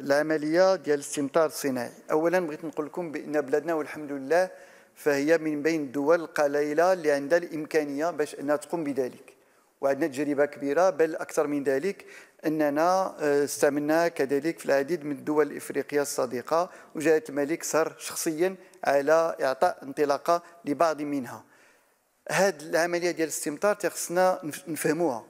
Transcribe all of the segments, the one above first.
العمليه ديال الاستمطار الصناعي اولا بغيت نقول لكم بان بلادنا والحمد لله فهي من بين الدول القليله اللي عندها الامكانيه باش انها تقوم بذلك وعندنا تجربه كبيره بل اكثر من ذلك اننا آه، استعملناها كذلك في العديد من الدول الافريقيه الصديقه وجاءت الملك سهر شخصيا على اعطاء انطلاقه لبعض منها هذه العمليه ديال الاستمطار تخصنا نفهموها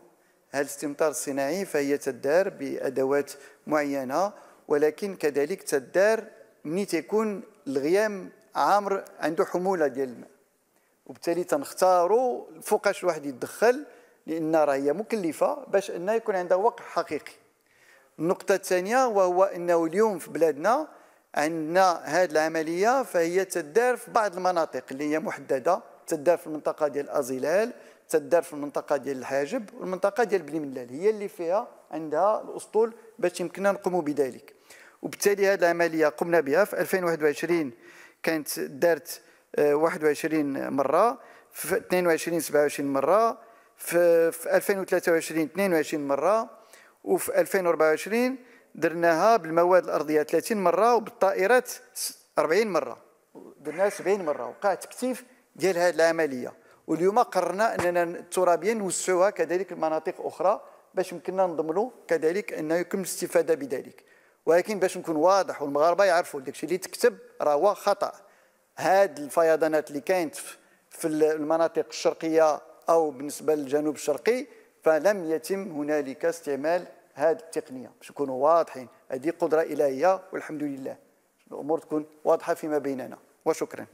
هذا الاستمطار الصناعي فهي تدار بادوات معينه ولكن كذلك تدار مني تيكون الغيام عامر عنده حموله ديال الماء وبالتالي تنختاروا فوقاش واحد يتدخل لان راه هي مكلفه باش انه يكون عندها وقع حقيقي النقطه الثانيه وهو انه اليوم في بلادنا عندنا هذه العمليه فهي تدار في بعض المناطق اللي هي محدده تدار في المنطقه ديال ازيلال تدار في المنطقه ديال الحاجب والمنطقه ديال بني ملال هي اللي فيها عندها الاسطول باش يمكننا نقوموا بذلك وبالتالي هذه العمليه قمنا بها في 2021 كانت دارت 21 آه، مره في 22 27 مره في 2023 22 مره وفي 2024 درناها بالمواد الارضيه 30 مره وبالطائرات 40 مره درناها 70 مره وقع تكثيف ديال هذه العمليه واليوم قررنا اننا الترابيه نوسعوها كذلك لمناطق اخرى باش يمكننا نضمنوا كذلك انه يكون الاستفاده بذلك ولكن باش نكون واضح والمغاربه يعرفوا داكشي اللي تكتب راه هو خطا هاد الفيضانات اللي كانت في المناطق الشرقيه او بالنسبه للجنوب الشرقي فلم يتم هنالك استعمال هذه التقنيه باش نكونوا واضحين هذه قدره الهيه والحمد لله الامور تكون واضحه فيما بيننا وشكرا